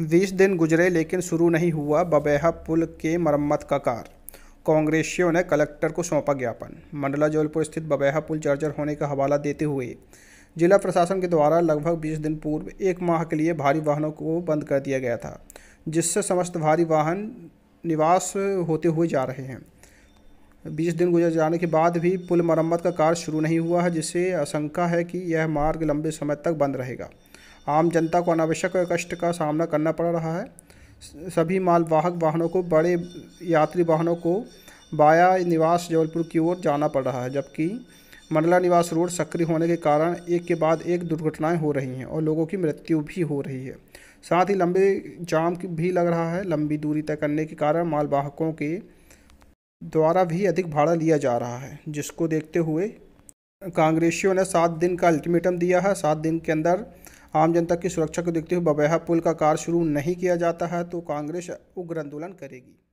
बीस दिन गुजरे लेकिन शुरू नहीं हुआ बबेहा पुल के मरम्मत का कार्य कांग्रेसियों ने कलेक्टर को सौंपा ज्ञापन मंडला जौलपुर स्थित बबेहा पुल जर्जर होने का हवाला देते हुए जिला प्रशासन के द्वारा लगभग 20 दिन पूर्व एक माह के लिए भारी वाहनों को बंद कर दिया गया था जिससे समस्त भारी वाहन निवास होते हुए जा रहे हैं 20 दिन गुजर जाने के बाद भी पुल मरम्मत का कार्य शुरू नहीं हुआ है जिससे आशंका है कि यह मार्ग लंबे समय तक बंद रहेगा आम जनता को अनावश्यक कष्ट का सामना करना पड़ रहा है सभी मालवाहक वाहनों को बड़े यात्री वाहनों को बाया निवास जबलपुर की ओर जाना पड़ रहा है जबकि मंडला निवास रोड सक्रिय होने के कारण एक के बाद एक दुर्घटनाएं हो रही हैं और लोगों की मृत्यु भी हो रही है साथ ही लंबे जाम भी लग रहा है लंबी दूरी तय करने के कारण मालवाहकों के द्वारा भी अधिक भाड़ा लिया जा रहा है जिसको देखते हुए कांग्रेसियों ने सात दिन का अल्टीमेटम दिया है सात दिन के अंदर आम जनता की सुरक्षा को देखते हुए बबेहा पुल का कार्य शुरू नहीं किया जाता है तो कांग्रेस उग्र आंदोलन करेगी